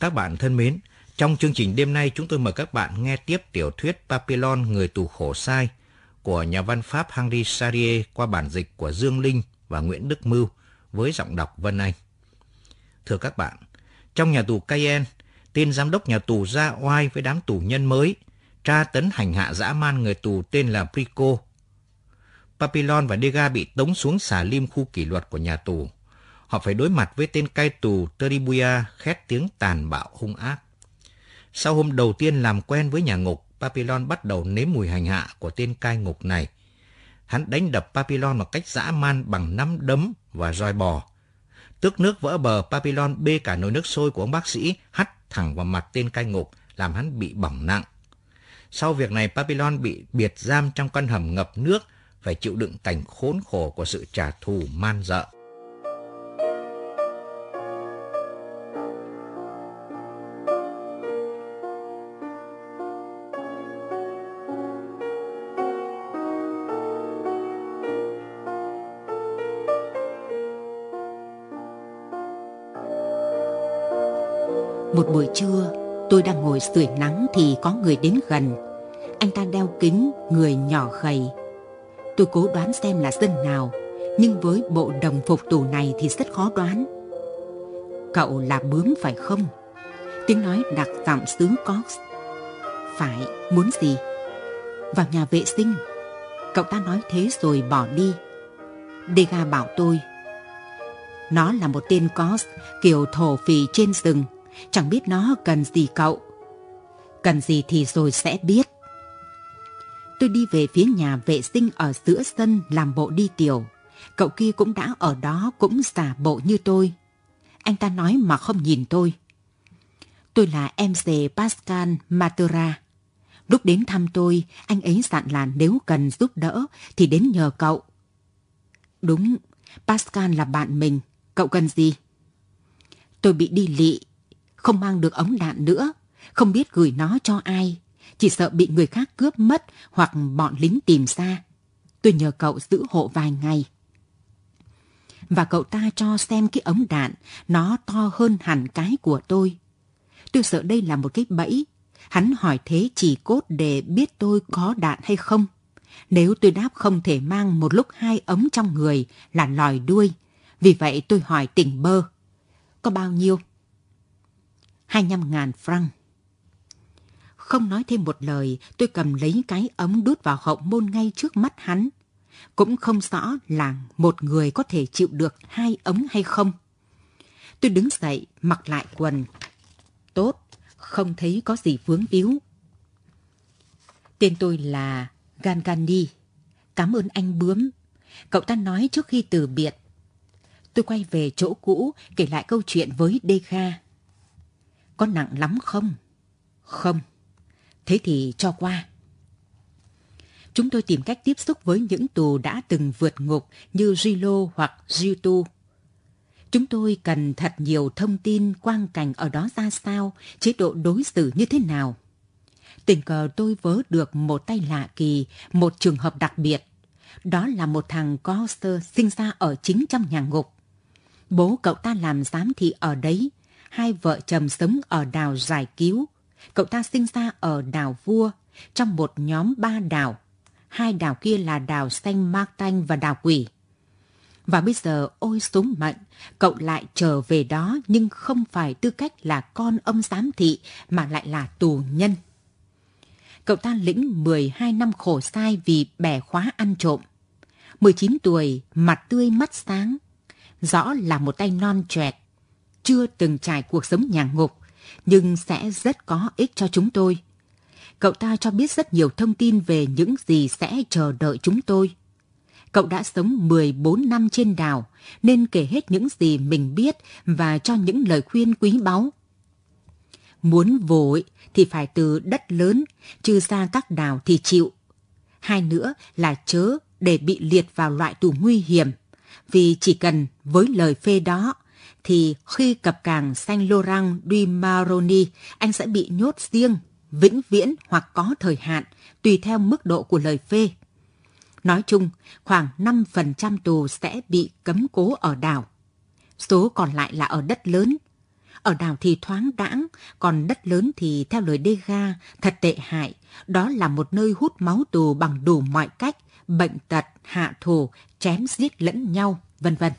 Các bạn thân mến, trong chương trình đêm nay chúng tôi mời các bạn nghe tiếp tiểu thuyết Papillon Người tù khổ sai của nhà văn Pháp Henri Sarrier qua bản dịch của Dương Linh và Nguyễn Đức Mưu với giọng đọc Vân Anh. Thưa các bạn, trong nhà tù Cayenne, tên giám đốc nhà tù ra oai với đám tù nhân mới, tra tấn hành hạ dã man người tù tên là Prico. Papillon và Dega bị tống xuống xà lim khu kỷ luật của nhà tù họ phải đối mặt với tên cai tù Teribuya khét tiếng tàn bạo hung ác. Sau hôm đầu tiên làm quen với nhà ngục, Papillon bắt đầu nếm mùi hành hạ của tên cai ngục này. Hắn đánh đập Papillon một cách dã man bằng nắm đấm và roi bò. Tước nước vỡ bờ, Papillon bê cả nồi nước sôi của ông bác sĩ hắt thẳng vào mặt tên cai ngục, làm hắn bị bỏng nặng. Sau việc này, Papillon bị biệt giam trong căn hầm ngập nước, phải chịu đựng cảnh khốn khổ của sự trả thù man dợ. buổi trưa, tôi đang ngồi sưởi nắng thì có người đến gần. Anh ta đeo kính, người nhỏ gầy. Tôi cố đoán xem là dân nào, nhưng với bộ đồng phục tù này thì rất khó đoán. Cậu là bướm phải không? Tiếng nói đặc giọng sướng Cox. Phải, muốn gì? Vào nhà vệ sinh. Cậu ta nói thế rồi bỏ đi. Dega bảo tôi. Nó là một tên Cox, kiểu thổ phỉ trên rừng chẳng biết nó cần gì cậu. Cần gì thì rồi sẽ biết. Tôi đi về phía nhà vệ sinh ở giữa sân làm bộ đi tiểu. Cậu kia cũng đã ở đó cũng giả bộ như tôi. Anh ta nói mà không nhìn tôi. Tôi là em rể Pascal Matura. Lúc đến thăm tôi, anh ấy dặn là nếu cần giúp đỡ thì đến nhờ cậu. Đúng, Pascal là bạn mình, cậu cần gì? Tôi bị đi lị, không mang được ống đạn nữa, không biết gửi nó cho ai, chỉ sợ bị người khác cướp mất hoặc bọn lính tìm ra. Tôi nhờ cậu giữ hộ vài ngày. Và cậu ta cho xem cái ống đạn, nó to hơn hẳn cái của tôi. Tôi sợ đây là một cái bẫy. Hắn hỏi thế chỉ cốt để biết tôi có đạn hay không. Nếu tôi đáp không thể mang một lúc hai ống trong người là lòi đuôi. Vì vậy tôi hỏi tỉnh bơ. Có bao nhiêu? 25.000 franc. Không nói thêm một lời, tôi cầm lấy cái ấm đút vào hậu môn ngay trước mắt hắn. Cũng không rõ là một người có thể chịu được hai ấm hay không. Tôi đứng dậy, mặc lại quần. Tốt, không thấy có gì vướng víu. Tên tôi là Gangani. Cảm ơn anh bướm. Cậu ta nói trước khi từ biệt. Tôi quay về chỗ cũ kể lại câu chuyện với Dekha có nặng lắm không? Không. Thế thì cho qua. Chúng tôi tìm cách tiếp xúc với những tù đã từng vượt ngục như Gilo hoặc Giutu. Chúng tôi cần thật nhiều thông tin quang cảnh ở đó ra sao, chế độ đối xử như thế nào. Tình cờ tôi vớ được một tay lạ kỳ, một trường hợp đặc biệt. Đó là một thằng Coster sinh ra ở chính trong nhà ngục. Bố cậu ta làm giám thị ở đấy, hai vợ chồng sống ở đảo Giải Cứu. Cậu ta sinh ra ở đảo Vua, trong một nhóm ba đảo. Hai đảo kia là đảo Xanh Martin và đảo Quỷ. Và bây giờ ôi súng mận, cậu lại trở về đó nhưng không phải tư cách là con ông giám thị mà lại là tù nhân. Cậu ta lĩnh 12 năm khổ sai vì bẻ khóa ăn trộm. 19 tuổi, mặt tươi mắt sáng. Rõ là một tay non trẻ chưa từng trải cuộc sống nhà ngục, nhưng sẽ rất có ích cho chúng tôi. Cậu ta cho biết rất nhiều thông tin về những gì sẽ chờ đợi chúng tôi. Cậu đã sống 14 năm trên đảo nên kể hết những gì mình biết và cho những lời khuyên quý báu. Muốn vội thì phải từ đất lớn, chứ ra các đảo thì chịu. Hai nữa là chớ để bị liệt vào loại tù nguy hiểm, vì chỉ cần với lời phê đó thì khi cập cảng San Laurent du Maroni, anh sẽ bị nhốt riêng, vĩnh viễn hoặc có thời hạn, tùy theo mức độ của lời phê. Nói chung, khoảng 5% tù sẽ bị cấm cố ở đảo. Số còn lại là ở đất lớn. Ở đảo thì thoáng đãng, còn đất lớn thì theo lời Dega thật tệ hại. Đó là một nơi hút máu tù bằng đủ mọi cách, bệnh tật, hạ thù, chém giết lẫn nhau, vân vân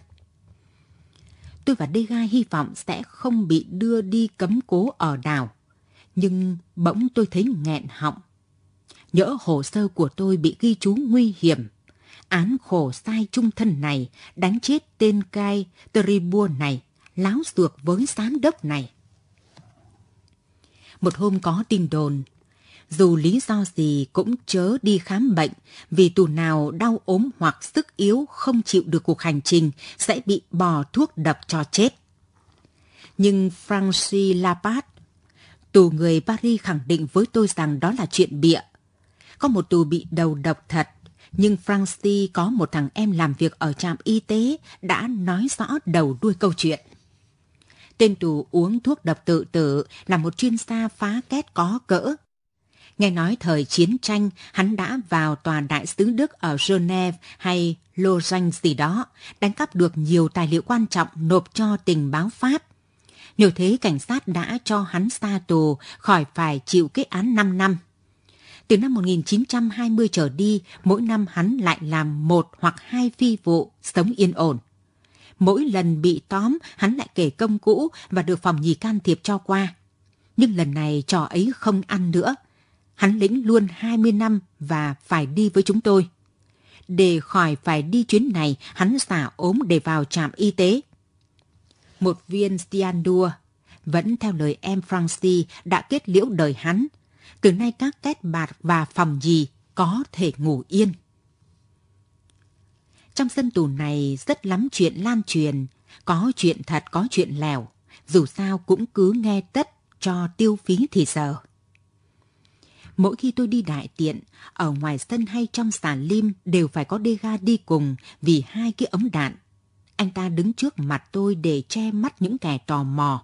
tôi và Dega hy vọng sẽ không bị đưa đi cấm cố ở đảo. Nhưng bỗng tôi thấy nghẹn họng. Nhỡ hồ sơ của tôi bị ghi chú nguy hiểm. Án khổ sai trung thân này, đánh chết tên cai Tribua này, láo ruột với sám đốc này. Một hôm có tin đồn, dù lý do gì cũng chớ đi khám bệnh, vì tù nào đau ốm hoặc sức yếu không chịu được cuộc hành trình sẽ bị bò thuốc đập cho chết. Nhưng Francis Lapat, tù người Paris khẳng định với tôi rằng đó là chuyện bịa. Có một tù bị đầu độc thật, nhưng Francis có một thằng em làm việc ở trạm y tế đã nói rõ đầu đuôi câu chuyện. Tên tù uống thuốc độc tự tử là một chuyên gia phá két có cỡ, Nghe nói thời chiến tranh, hắn đã vào tòa đại sứ Đức ở Geneva hay Lausanne gì đó, đánh cắp được nhiều tài liệu quan trọng nộp cho tình báo Pháp. Nhờ thế cảnh sát đã cho hắn xa tù khỏi phải chịu kết án 5 năm. Từ năm 1920 trở đi, mỗi năm hắn lại làm một hoặc hai phi vụ sống yên ổn. Mỗi lần bị tóm, hắn lại kể công cũ và được phòng nhì can thiệp cho qua. Nhưng lần này trò ấy không ăn nữa – hắn lĩnh luôn 20 năm và phải đi với chúng tôi. Để khỏi phải đi chuyến này, hắn xả ốm để vào trạm y tế. Một viên Stiandua, vẫn theo lời em Francie đã kết liễu đời hắn. Từ nay các kết bạc và phòng gì có thể ngủ yên. Trong sân tù này rất lắm chuyện lan truyền, có chuyện thật có chuyện lèo. dù sao cũng cứ nghe tất cho tiêu phí thì giờ. Mỗi khi tôi đi đại tiện, ở ngoài sân hay trong xà lim đều phải có đê ga đi cùng vì hai cái ống đạn. Anh ta đứng trước mặt tôi để che mắt những kẻ tò mò.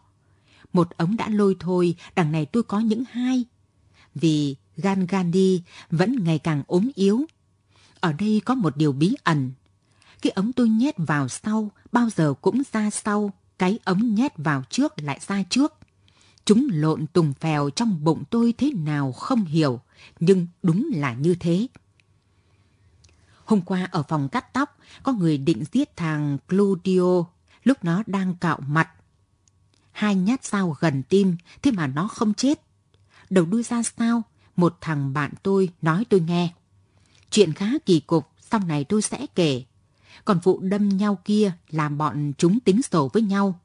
Một ống đã lôi thôi, đằng này tôi có những hai. Vì Gan gan đi vẫn ngày càng ốm yếu. Ở đây có một điều bí ẩn. Cái ống tôi nhét vào sau bao giờ cũng ra sau, cái ống nhét vào trước lại ra trước. Chúng lộn tùng phèo trong bụng tôi thế nào không hiểu, nhưng đúng là như thế. Hôm qua ở phòng cắt tóc, có người định giết thằng Claudio, lúc nó đang cạo mặt. Hai nhát dao gần tim, thế mà nó không chết. Đầu đuôi ra sao, một thằng bạn tôi nói tôi nghe. Chuyện khá kỳ cục, sau này tôi sẽ kể. Còn vụ đâm nhau kia là bọn chúng tính sổ với nhau.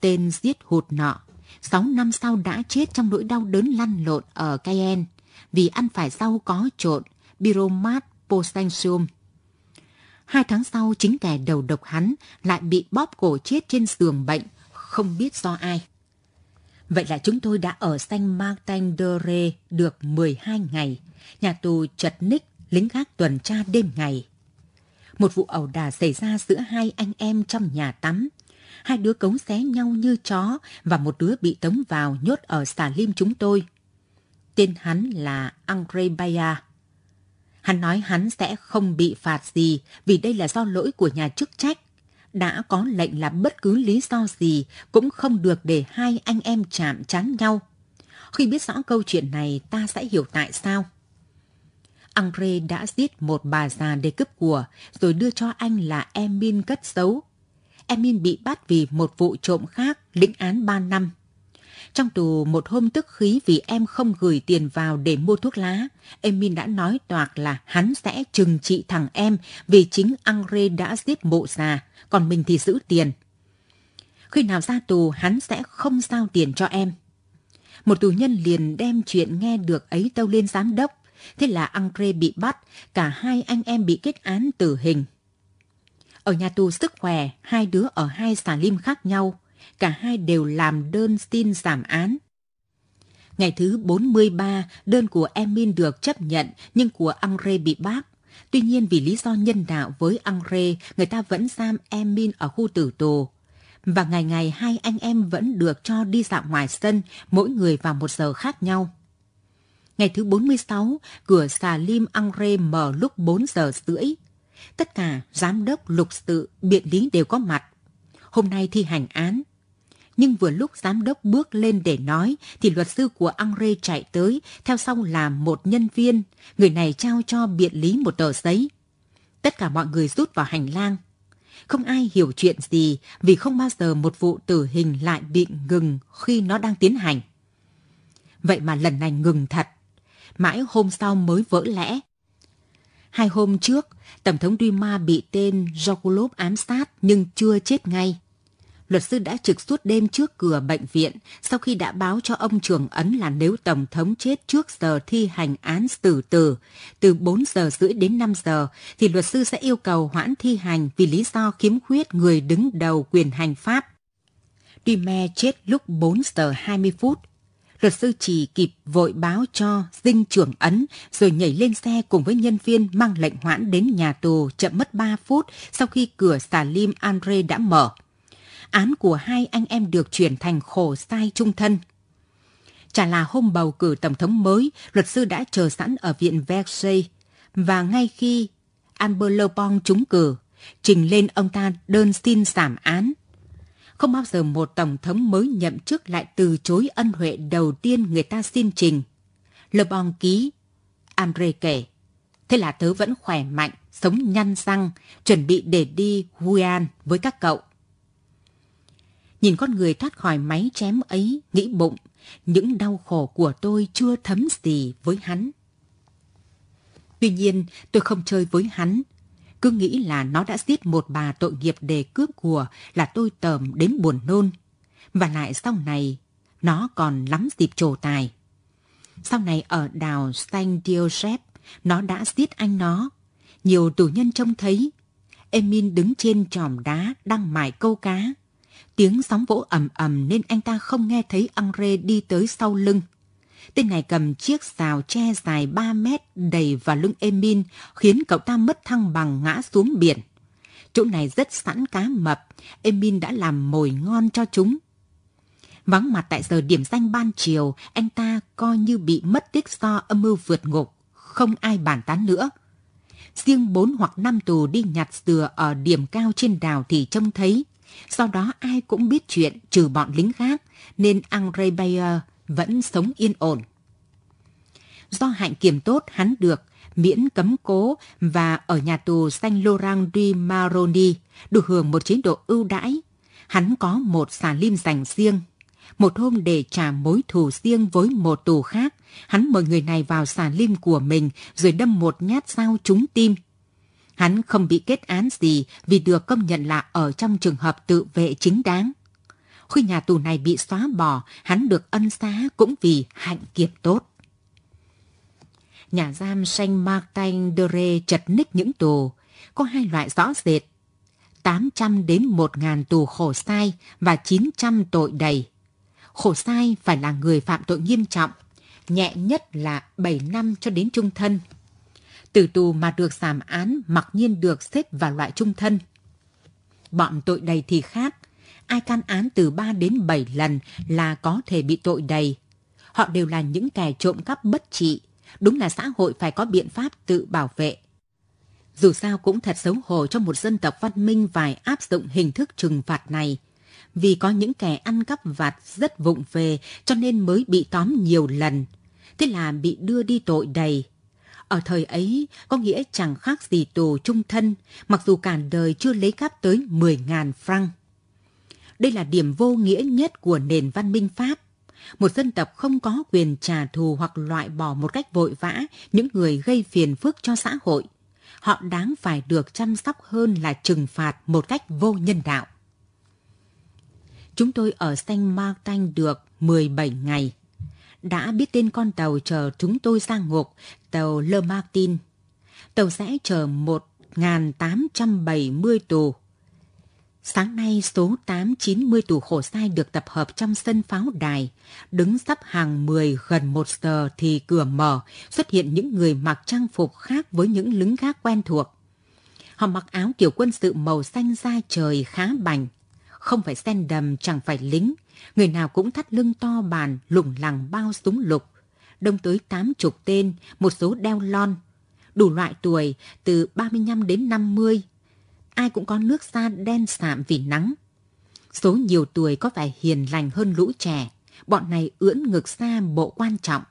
Tên giết hụt nọ 6 năm sau đã chết trong nỗi đau đớn lăn lộn ở Cayenne vì ăn phải rau có trộn biromat potassium. Hai tháng sau, chính kẻ đầu độc hắn lại bị bóp cổ chết trên giường bệnh, không biết do ai. Vậy là chúng tôi đã ở Saint Martin de Re được 12 ngày. Nhà tù chật ních, lính gác tuần tra đêm ngày. Một vụ ẩu đả xảy ra giữa hai anh em trong nhà tắm hai đứa cống xé nhau như chó và một đứa bị tống vào nhốt ở xà lim chúng tôi. Tên hắn là Andre Baya. Hắn nói hắn sẽ không bị phạt gì vì đây là do lỗi của nhà chức trách. Đã có lệnh là bất cứ lý do gì cũng không được để hai anh em chạm chán nhau. Khi biết rõ câu chuyện này ta sẽ hiểu tại sao. Andre đã giết một bà già để cướp của rồi đưa cho anh là Emin cất xấu. Emin bị bắt vì một vụ trộm khác, lĩnh án 3 năm. Trong tù một hôm tức khí vì em không gửi tiền vào để mua thuốc lá, Emin đã nói toạc là hắn sẽ trừng trị thằng em vì chính Angre đã giết mộ già, còn mình thì giữ tiền. Khi nào ra tù hắn sẽ không giao tiền cho em. Một tù nhân liền đem chuyện nghe được ấy tâu lên giám đốc. Thế là Angre bị bắt, cả hai anh em bị kết án tử hình. Ở nhà tù sức khỏe, hai đứa ở hai xà lim khác nhau. Cả hai đều làm đơn xin giảm án. Ngày thứ 43, đơn của Emin được chấp nhận nhưng của Angre bị bác. Tuy nhiên vì lý do nhân đạo với Angre, người ta vẫn giam Emin ở khu tử tù. Và ngày ngày hai anh em vẫn được cho đi dạo ngoài sân, mỗi người vào một giờ khác nhau. Ngày thứ 46, cửa xà lim Angre mở lúc 4 giờ rưỡi. Tất cả giám đốc lục sự biện lý đều có mặt. Hôm nay thi hành án. Nhưng vừa lúc giám đốc bước lên để nói thì luật sư của Angre chạy tới, theo sau là một nhân viên. Người này trao cho biện lý một tờ giấy. Tất cả mọi người rút vào hành lang. Không ai hiểu chuyện gì vì không bao giờ một vụ tử hình lại bị ngừng khi nó đang tiến hành. Vậy mà lần này ngừng thật. Mãi hôm sau mới vỡ lẽ Hai hôm trước, Tổng thống Duma bị tên Jokulov ám sát nhưng chưa chết ngay. Luật sư đã trực suốt đêm trước cửa bệnh viện sau khi đã báo cho ông trưởng ấn là nếu Tổng thống chết trước giờ thi hành án tử tử, từ 4 giờ rưỡi đến 5 giờ, thì luật sư sẽ yêu cầu hoãn thi hành vì lý do khiếm khuyết người đứng đầu quyền hành pháp. Duma chết lúc 4 giờ 20 phút luật sư chỉ kịp vội báo cho dinh trưởng ấn rồi nhảy lên xe cùng với nhân viên mang lệnh hoãn đến nhà tù chậm mất 3 phút sau khi cửa xà lim Andre đã mở. Án của hai anh em được chuyển thành khổ sai trung thân. Chả là hôm bầu cử tổng thống mới, luật sư đã chờ sẵn ở viện Versailles. Và ngay khi Amber Lopong trúng cử, trình lên ông ta đơn xin giảm án không bao giờ một tổng thống mới nhậm chức lại từ chối ân huệ đầu tiên người ta xin trình. Le Bon ký, Andre kể. Thế là tớ vẫn khỏe mạnh, sống nhăn răng, chuẩn bị để đi Huyan với các cậu. Nhìn con người thoát khỏi máy chém ấy, nghĩ bụng, những đau khổ của tôi chưa thấm gì với hắn. Tuy nhiên, tôi không chơi với hắn, cứ nghĩ là nó đã giết một bà tội nghiệp để cướp của là tôi tởm đến buồn nôn. Và lại sau này, nó còn lắm dịp trổ tài. Sau này ở đảo San Diosep, nó đã giết anh nó. Nhiều tù nhân trông thấy. Emin đứng trên tròm đá đang mải câu cá. Tiếng sóng vỗ ầm ầm nên anh ta không nghe thấy Andre đi tới sau lưng. Tên này cầm chiếc xào tre dài 3 mét đầy vào lưng Emin, khiến cậu ta mất thăng bằng ngã xuống biển. Chỗ này rất sẵn cá mập, Emin đã làm mồi ngon cho chúng. Vắng mặt tại giờ điểm danh ban chiều, anh ta coi như bị mất tích do âm mưu vượt ngục, không ai bàn tán nữa. Riêng bốn hoặc năm tù đi nhặt dừa ở điểm cao trên đảo thì trông thấy. Sau đó ai cũng biết chuyện trừ bọn lính khác, nên Andre Bayer vẫn sống yên ổn. Do hạnh kiểm tốt hắn được miễn cấm cố và ở nhà tù San Laurent du Maroni được hưởng một chế độ ưu đãi. Hắn có một xà lim dành riêng. Một hôm để trả mối thù riêng với một tù khác, hắn mời người này vào xà lim của mình rồi đâm một nhát dao trúng tim. Hắn không bị kết án gì vì được công nhận là ở trong trường hợp tự vệ chính đáng. Khi nhà tù này bị xóa bỏ, hắn được ân xá cũng vì hạnh kiểm tốt. Nhà giam Saint Martin de Ré chật ních những tù, có hai loại rõ rệt. 800 đến 1.000 tù khổ sai và 900 tội đầy. Khổ sai phải là người phạm tội nghiêm trọng, nhẹ nhất là 7 năm cho đến trung thân. Tử tù mà được giảm án mặc nhiên được xếp vào loại trung thân. Bọn tội đầy thì khác, ai can án từ 3 đến 7 lần là có thể bị tội đầy. Họ đều là những kẻ trộm cắp bất trị. Đúng là xã hội phải có biện pháp tự bảo vệ. Dù sao cũng thật xấu hổ cho một dân tộc văn minh phải áp dụng hình thức trừng phạt này. Vì có những kẻ ăn cắp vặt rất vụng về cho nên mới bị tóm nhiều lần. Thế là bị đưa đi tội đầy. Ở thời ấy có nghĩa chẳng khác gì tù trung thân, mặc dù cả đời chưa lấy cắp tới 10.000 franc. Đây là điểm vô nghĩa nhất của nền văn minh Pháp. Một dân tộc không có quyền trả thù hoặc loại bỏ một cách vội vã những người gây phiền phức cho xã hội. Họ đáng phải được chăm sóc hơn là trừng phạt một cách vô nhân đạo. Chúng tôi ở Saint Martin được 17 ngày. Đã biết tên con tàu chờ chúng tôi ra ngục, tàu Le Martin. Tàu sẽ chờ 1.870 tù Sáng nay số 890 tù khổ sai được tập hợp trong sân pháo đài. Đứng sắp hàng 10 gần 1 giờ thì cửa mở, xuất hiện những người mặc trang phục khác với những lính gác quen thuộc. Họ mặc áo kiểu quân sự màu xanh da trời khá bảnh, Không phải sen đầm chẳng phải lính, người nào cũng thắt lưng to bàn lủng lẳng bao súng lục. Đông tới tám chục tên, một số đeo lon. Đủ loại tuổi từ 35 đến 50, ai cũng có nước da đen sạm vì nắng. Số nhiều tuổi có vẻ hiền lành hơn lũ trẻ, bọn này ưỡn ngực ra bộ quan trọng.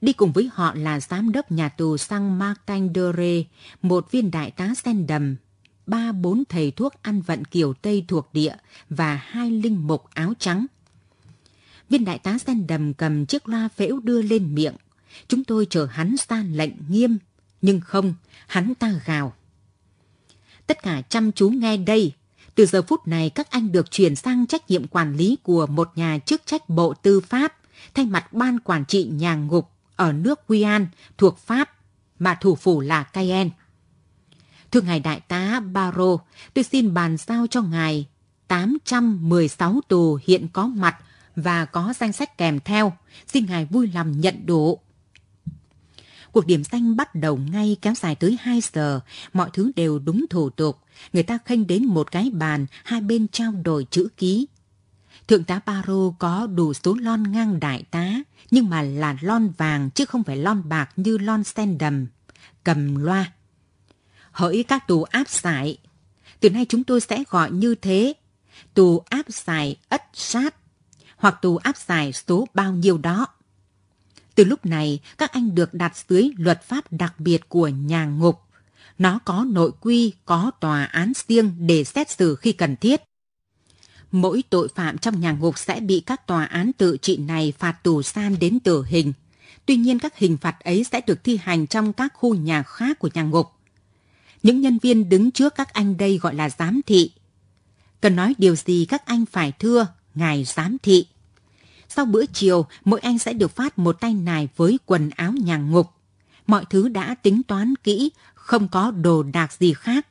Đi cùng với họ là giám đốc nhà tù sang Martin Dore, một viên đại tá sen đầm, ba bốn thầy thuốc ăn vận kiểu Tây thuộc địa và hai linh mục áo trắng. Viên đại tá sen đầm cầm chiếc loa phễu đưa lên miệng. Chúng tôi chờ hắn ra lệnh nghiêm, nhưng không, hắn ta gào. Tất cả chăm chú nghe đây. Từ giờ phút này các anh được chuyển sang trách nhiệm quản lý của một nhà chức trách Bộ Tư pháp thay mặt ban quản trị nhà ngục ở nước Guyan thuộc Pháp mà thủ phủ là Cayenne. Thưa ngài đại tá Baro, tôi xin bàn giao cho ngài 816 tù hiện có mặt và có danh sách kèm theo. Xin ngài vui lòng nhận đủ. Cuộc điểm danh bắt đầu ngay kéo dài tới 2 giờ, mọi thứ đều đúng thủ tục. Người ta khênh đến một cái bàn, hai bên trao đổi chữ ký. Thượng tá Paro có đủ số lon ngang đại tá, nhưng mà là lon vàng chứ không phải lon bạc như lon sen đầm. Cầm loa. Hỡi các tù áp giải, từ nay chúng tôi sẽ gọi như thế. Tù áp giải ất sát, hoặc tù áp giải số bao nhiêu đó. Từ lúc này, các anh được đặt dưới luật pháp đặc biệt của nhà ngục. Nó có nội quy, có tòa án riêng để xét xử khi cần thiết. Mỗi tội phạm trong nhà ngục sẽ bị các tòa án tự trị này phạt tù giam đến tử hình. Tuy nhiên các hình phạt ấy sẽ được thi hành trong các khu nhà khác của nhà ngục. Những nhân viên đứng trước các anh đây gọi là giám thị. Cần nói điều gì các anh phải thưa, ngài giám thị sau bữa chiều, mỗi anh sẽ được phát một tay nải với quần áo nhà ngục. Mọi thứ đã tính toán kỹ, không có đồ đạc gì khác.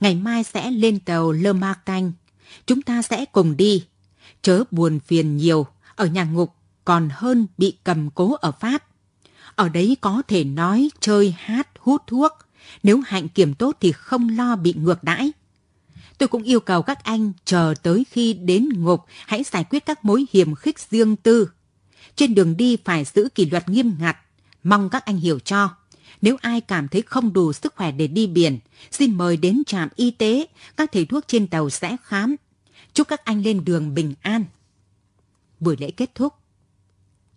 Ngày mai sẽ lên tàu Lơ Ma Canh. Chúng ta sẽ cùng đi. Chớ buồn phiền nhiều, ở nhà ngục còn hơn bị cầm cố ở Pháp. Ở đấy có thể nói, chơi, hát, hút thuốc. Nếu hạnh kiểm tốt thì không lo bị ngược đãi. Tôi cũng yêu cầu các anh chờ tới khi đến ngục hãy giải quyết các mối hiểm khích riêng tư. Trên đường đi phải giữ kỷ luật nghiêm ngặt, mong các anh hiểu cho. Nếu ai cảm thấy không đủ sức khỏe để đi biển, xin mời đến trạm y tế, các thầy thuốc trên tàu sẽ khám. Chúc các anh lên đường bình an. Buổi lễ kết thúc.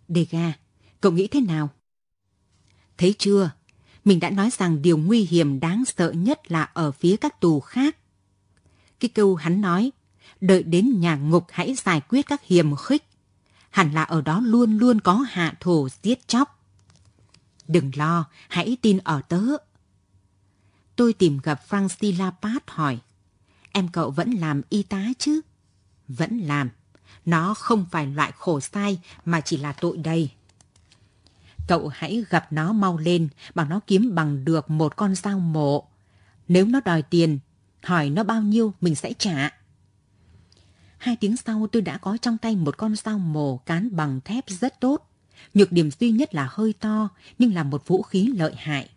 Dega, cậu nghĩ thế nào? Thấy chưa? Mình đã nói rằng điều nguy hiểm đáng sợ nhất là ở phía các tù khác cái câu hắn nói, đợi đến nhà ngục hãy giải quyết các hiềm khích. Hẳn là ở đó luôn luôn có hạ thổ giết chóc. Đừng lo, hãy tin ở tớ. Tôi tìm gặp Frank Stilapat hỏi, em cậu vẫn làm y tá chứ? Vẫn làm. Nó không phải loại khổ sai mà chỉ là tội đầy. Cậu hãy gặp nó mau lên, bảo nó kiếm bằng được một con dao mộ. Nếu nó đòi tiền hỏi nó bao nhiêu mình sẽ trả. Hai tiếng sau tôi đã có trong tay một con dao mổ cán bằng thép rất tốt. Nhược điểm duy nhất là hơi to, nhưng là một vũ khí lợi hại.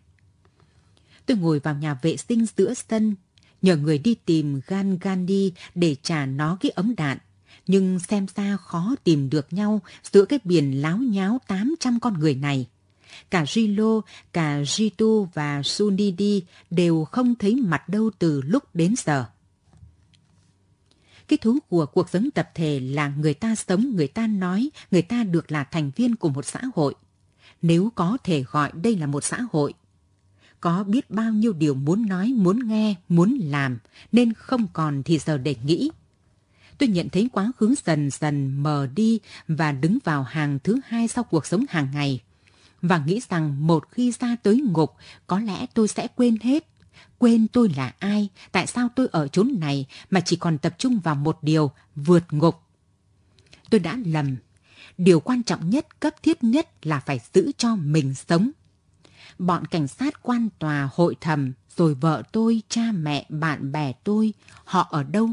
Tôi ngồi vào nhà vệ sinh giữa sân, nhờ người đi tìm Gan Gandhi để trả nó cái ấm đạn. Nhưng xem ra khó tìm được nhau giữa cái biển láo nháo 800 con người này. Cả Jilo, cả Jitu và Sunidi đều không thấy mặt đâu từ lúc đến giờ. Cái thú của cuộc sống tập thể là người ta sống, người ta nói, người ta được là thành viên của một xã hội. Nếu có thể gọi đây là một xã hội, có biết bao nhiêu điều muốn nói, muốn nghe, muốn làm, nên không còn thì giờ để nghĩ. Tôi nhận thấy quá khứ dần dần mờ đi và đứng vào hàng thứ hai sau cuộc sống hàng ngày và nghĩ rằng một khi ra tới ngục, có lẽ tôi sẽ quên hết. Quên tôi là ai, tại sao tôi ở chốn này mà chỉ còn tập trung vào một điều, vượt ngục. Tôi đã lầm. Điều quan trọng nhất, cấp thiết nhất là phải giữ cho mình sống. Bọn cảnh sát quan tòa hội thẩm, rồi vợ tôi, cha mẹ, bạn bè tôi, họ ở đâu?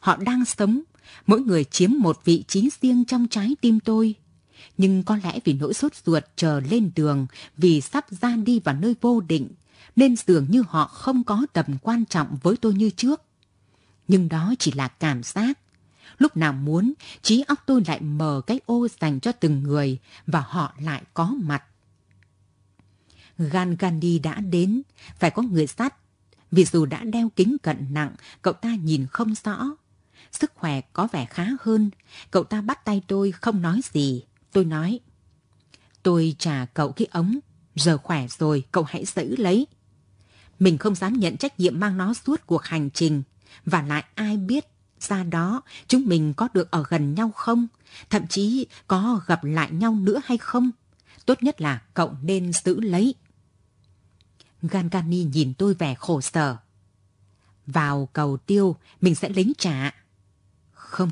Họ đang sống, mỗi người chiếm một vị trí riêng trong trái tim tôi nhưng có lẽ vì nỗi sốt ruột chờ lên đường, vì sắp ra đi vào nơi vô định, nên dường như họ không có tầm quan trọng với tôi như trước. Nhưng đó chỉ là cảm giác. Lúc nào muốn, trí óc tôi lại mở cái ô dành cho từng người và họ lại có mặt. Gan Gandhi đã đến, phải có người sát. Vì dù đã đeo kính cận nặng, cậu ta nhìn không rõ. Sức khỏe có vẻ khá hơn, cậu ta bắt tay tôi không nói gì. Tôi nói, tôi trả cậu cái ống, giờ khỏe rồi, cậu hãy giữ lấy. Mình không dám nhận trách nhiệm mang nó suốt cuộc hành trình, và lại ai biết ra đó chúng mình có được ở gần nhau không, thậm chí có gặp lại nhau nữa hay không. Tốt nhất là cậu nên giữ lấy. Gangani nhìn tôi vẻ khổ sở. Vào cầu tiêu, mình sẽ lính trả. Không,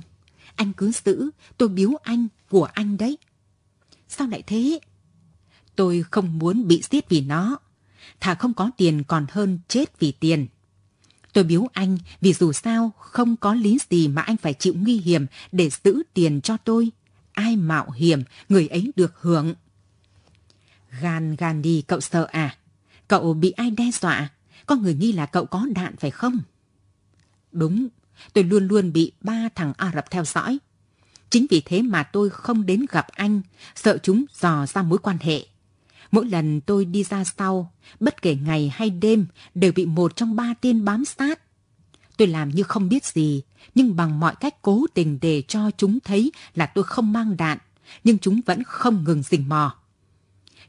anh cứ giữ, tôi biếu anh, của anh đấy. Sao lại thế? Tôi không muốn bị giết vì nó. Thà không có tiền còn hơn chết vì tiền. Tôi biếu anh vì dù sao không có lý gì mà anh phải chịu nguy hiểm để giữ tiền cho tôi. Ai mạo hiểm, người ấy được hưởng. Gan gan đi cậu sợ à? Cậu bị ai đe dọa? Có người nghi là cậu có đạn phải không? Đúng, tôi luôn luôn bị ba thằng Ả Rập theo dõi. Chính vì thế mà tôi không đến gặp anh, sợ chúng dò ra mối quan hệ. Mỗi lần tôi đi ra sau, bất kể ngày hay đêm, đều bị một trong ba tên bám sát. Tôi làm như không biết gì, nhưng bằng mọi cách cố tình để cho chúng thấy là tôi không mang đạn, nhưng chúng vẫn không ngừng rình mò.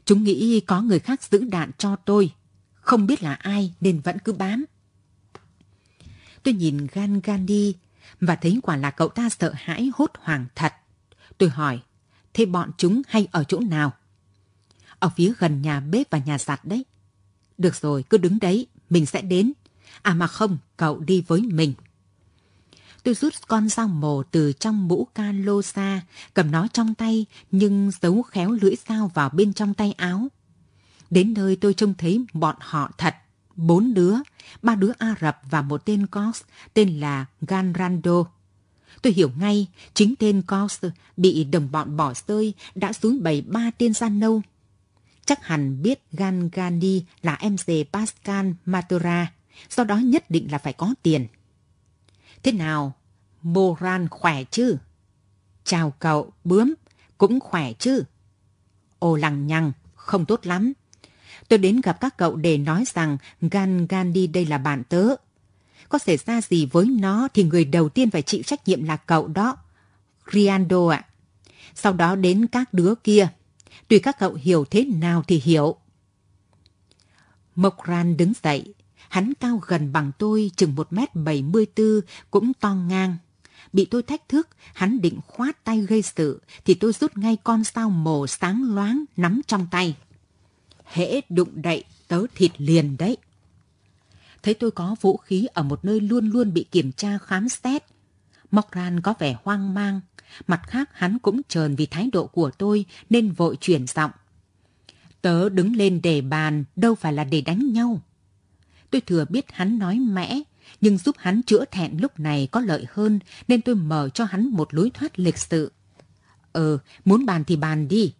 Chúng nghĩ có người khác giữ đạn cho tôi, không biết là ai nên vẫn cứ bám. Tôi nhìn Gan Gandhi và thấy quả là cậu ta sợ hãi hốt hoảng thật. Tôi hỏi, thế bọn chúng hay ở chỗ nào? Ở phía gần nhà bếp và nhà giặt đấy. Được rồi, cứ đứng đấy, mình sẽ đến. À mà không, cậu đi với mình. Tôi rút con dao mổ từ trong mũ can lô ra, cầm nó trong tay nhưng giấu khéo lưỡi dao vào bên trong tay áo. Đến nơi tôi trông thấy bọn họ thật bốn đứa, ba đứa Ả Rập và một tên Cos tên là Ganrando. Tôi hiểu ngay, chính tên Cos bị đồng bọn bỏ rơi đã xuống bày ba tên gian nâu. Chắc hẳn biết Gan Gandhi là em rể Pascal Matura, do đó nhất định là phải có tiền. Thế nào, Moran khỏe chứ? Chào cậu, bướm, cũng khỏe chứ? Ô lằng nhằng, không tốt lắm, Tôi đến gặp các cậu để nói rằng Gan Gandhi đây là bạn tớ. Có xảy ra gì với nó thì người đầu tiên phải chịu trách nhiệm là cậu đó. Griando ạ. Sau đó đến các đứa kia. Tùy các cậu hiểu thế nào thì hiểu. Mộc Ran đứng dậy. Hắn cao gần bằng tôi chừng 1m74 cũng to ngang. Bị tôi thách thức, hắn định khoát tay gây sự thì tôi rút ngay con sao màu sáng loáng nắm trong tay hễ đụng đậy tớ thịt liền đấy. Thấy tôi có vũ khí ở một nơi luôn luôn bị kiểm tra khám xét. Móc có vẻ hoang mang, mặt khác hắn cũng trờn vì thái độ của tôi nên vội chuyển giọng. Tớ đứng lên để bàn, đâu phải là để đánh nhau. Tôi thừa biết hắn nói mẽ, nhưng giúp hắn chữa thẹn lúc này có lợi hơn nên tôi mở cho hắn một lối thoát lịch sự. Ờ, muốn bàn thì bàn đi,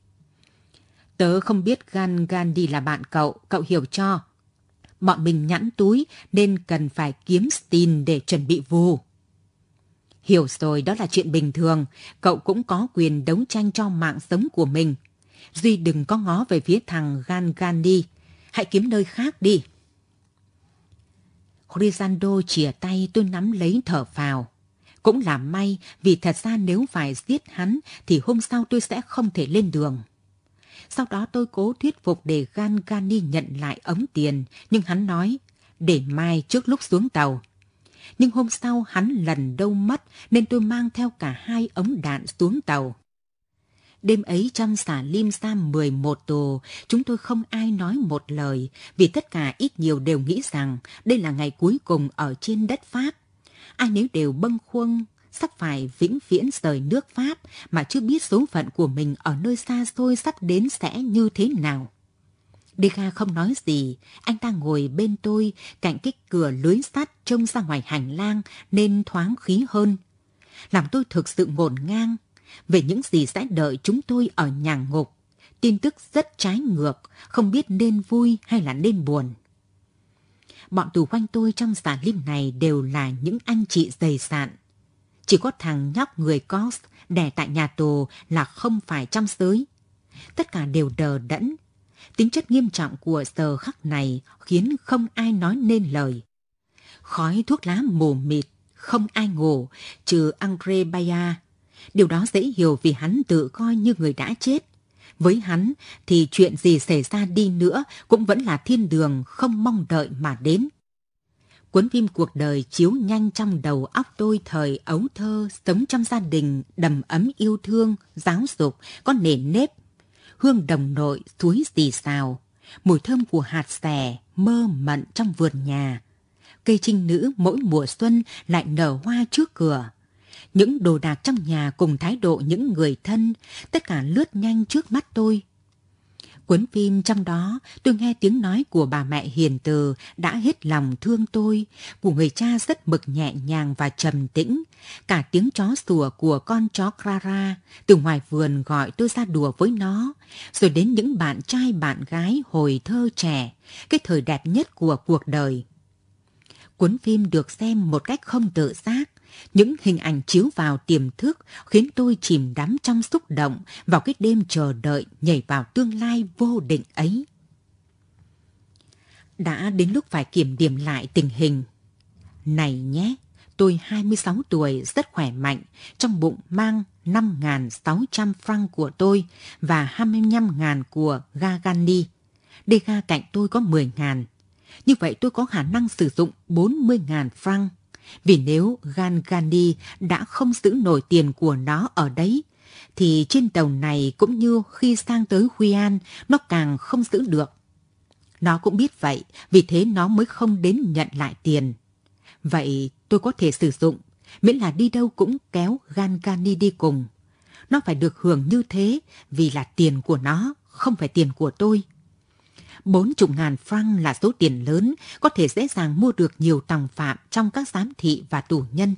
Tớ không biết Gan Gan là bạn cậu, cậu hiểu cho. Bọn mình nhẵn túi nên cần phải kiếm Steen để chuẩn bị vù. Hiểu rồi đó là chuyện bình thường, cậu cũng có quyền đấu tranh cho mạng sống của mình. Duy đừng có ngó về phía thằng Gan Gan hãy kiếm nơi khác đi. Rizando chìa tay tôi nắm lấy thở phào. Cũng là may vì thật ra nếu phải giết hắn thì hôm sau tôi sẽ không thể lên đường. Sau đó tôi cố thuyết phục để Gan Gani nhận lại ống tiền, nhưng hắn nói, để mai trước lúc xuống tàu. Nhưng hôm sau hắn lần đâu mất nên tôi mang theo cả hai ống đạn xuống tàu. Đêm ấy trong xả Lim Sam 11 tù, chúng tôi không ai nói một lời vì tất cả ít nhiều đều nghĩ rằng đây là ngày cuối cùng ở trên đất Pháp. Ai nếu đều bâng khuâng sắp phải vĩnh viễn rời nước Pháp mà chưa biết số phận của mình ở nơi xa xôi sắp đến sẽ như thế nào. Diga không nói gì, anh ta ngồi bên tôi, cạnh cái cửa lưới sắt trông ra ngoài hành lang nên thoáng khí hơn. Làm tôi thực sự ngổn ngang về những gì sẽ đợi chúng tôi ở nhà ngục. Tin tức rất trái ngược, không biết nên vui hay là nên buồn. Bọn tù quanh tôi trong giả lim này đều là những anh chị dày sạn, chỉ có thằng nhóc người Cox đẻ tại nhà tù là không phải trong giới. Tất cả đều đờ đẫn. Tính chất nghiêm trọng của giờ khắc này khiến không ai nói nên lời. Khói thuốc lá mù mịt, không ai ngủ, trừ Andre Baya. Điều đó dễ hiểu vì hắn tự coi như người đã chết. Với hắn thì chuyện gì xảy ra đi nữa cũng vẫn là thiên đường không mong đợi mà đến cuốn phim cuộc đời chiếu nhanh trong đầu óc tôi thời ấu thơ, sống trong gia đình, đầm ấm yêu thương, giáo dục, có nề nếp, hương đồng nội suối xì xào, mùi thơm của hạt xẻ mơ mận trong vườn nhà. Cây trinh nữ mỗi mùa xuân lại nở hoa trước cửa. Những đồ đạc trong nhà cùng thái độ những người thân, tất cả lướt nhanh trước mắt tôi – Cuốn phim trong đó tôi nghe tiếng nói của bà mẹ hiền từ đã hết lòng thương tôi, của người cha rất mực nhẹ nhàng và trầm tĩnh. Cả tiếng chó sủa của con chó Clara từ ngoài vườn gọi tôi ra đùa với nó, rồi đến những bạn trai bạn gái hồi thơ trẻ, cái thời đẹp nhất của cuộc đời. Cuốn phim được xem một cách không tự giác những hình ảnh chiếu vào tiềm thức khiến tôi chìm đắm trong xúc động vào cái đêm chờ đợi nhảy vào tương lai vô định ấy. Đã đến lúc phải kiểm điểm lại tình hình. Này nhé, tôi 26 tuổi rất khỏe mạnh, trong bụng mang 5.600 franc của tôi và 25.000 của Gagani. ga cạnh tôi có 10.000. Như vậy tôi có khả năng sử dụng 40.000 franc vì nếu Gan Gandhi đã không giữ nổi tiền của nó ở đấy, thì trên tàu này cũng như khi sang tới Huy An, nó càng không giữ được. Nó cũng biết vậy, vì thế nó mới không đến nhận lại tiền. Vậy tôi có thể sử dụng, miễn là đi đâu cũng kéo Gan Gandhi đi cùng. Nó phải được hưởng như thế vì là tiền của nó, không phải tiền của tôi. 40 ngàn franc là số tiền lớn, có thể dễ dàng mua được nhiều tòng phạm trong các giám thị và tù nhân.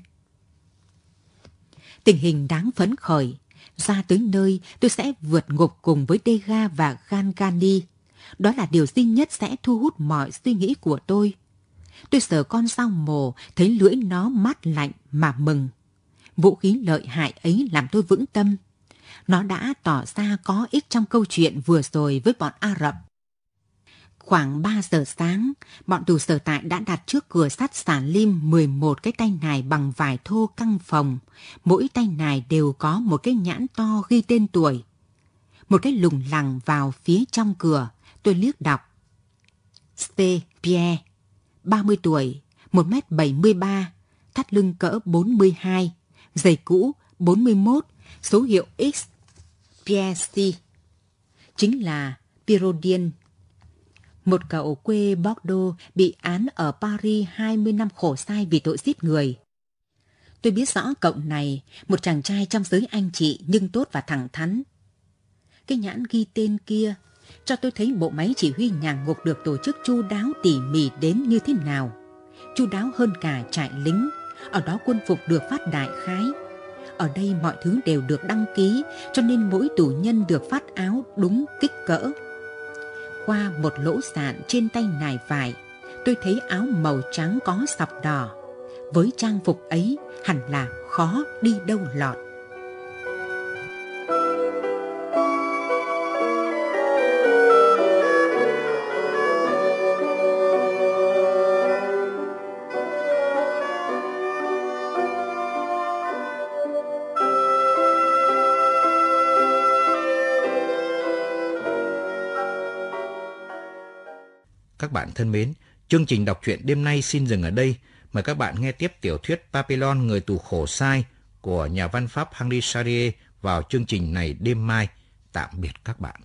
Tình hình đáng phấn khởi. Ra tới nơi, tôi sẽ vượt ngục cùng với Dega và Gangani. Đó là điều duy nhất sẽ thu hút mọi suy nghĩ của tôi. Tôi sờ con dao mồ, thấy lưỡi nó mát lạnh mà mừng. Vũ khí lợi hại ấy làm tôi vững tâm. Nó đã tỏ ra có ích trong câu chuyện vừa rồi với bọn Ả Rập. Khoảng 3 giờ sáng, bọn tù sở tại đã đặt trước cửa sắt xà lim 11 cái tay nài bằng vải thô căng phòng. Mỗi tay nài đều có một cái nhãn to ghi tên tuổi. Một cái lùng lằng vào phía trong cửa, tôi liếc đọc. St. Pierre, 30 tuổi, 1m73, thắt lưng cỡ 42, giày cũ 41, số hiệu X. Pierre C. Chính là Pyrodien một cậu quê Bordeaux bị án ở Paris 20 năm khổ sai vì tội giết người. Tôi biết rõ cậu này, một chàng trai trong giới anh chị nhưng tốt và thẳng thắn. Cái nhãn ghi tên kia cho tôi thấy bộ máy chỉ huy nhà ngục được tổ chức chu đáo tỉ mỉ đến như thế nào. Chu đáo hơn cả trại lính, ở đó quân phục được phát đại khái. Ở đây mọi thứ đều được đăng ký, cho nên mỗi tù nhân được phát áo đúng kích cỡ qua một lỗ sạn trên tay nài vải, tôi thấy áo màu trắng có sọc đỏ. Với trang phục ấy hẳn là khó đi đâu lọt. bạn thân mến, chương trình đọc truyện đêm nay xin dừng ở đây. Mời các bạn nghe tiếp tiểu thuyết Papillon Người tù khổ sai của nhà văn Pháp Henri Charrier vào chương trình này đêm mai. Tạm biệt các bạn.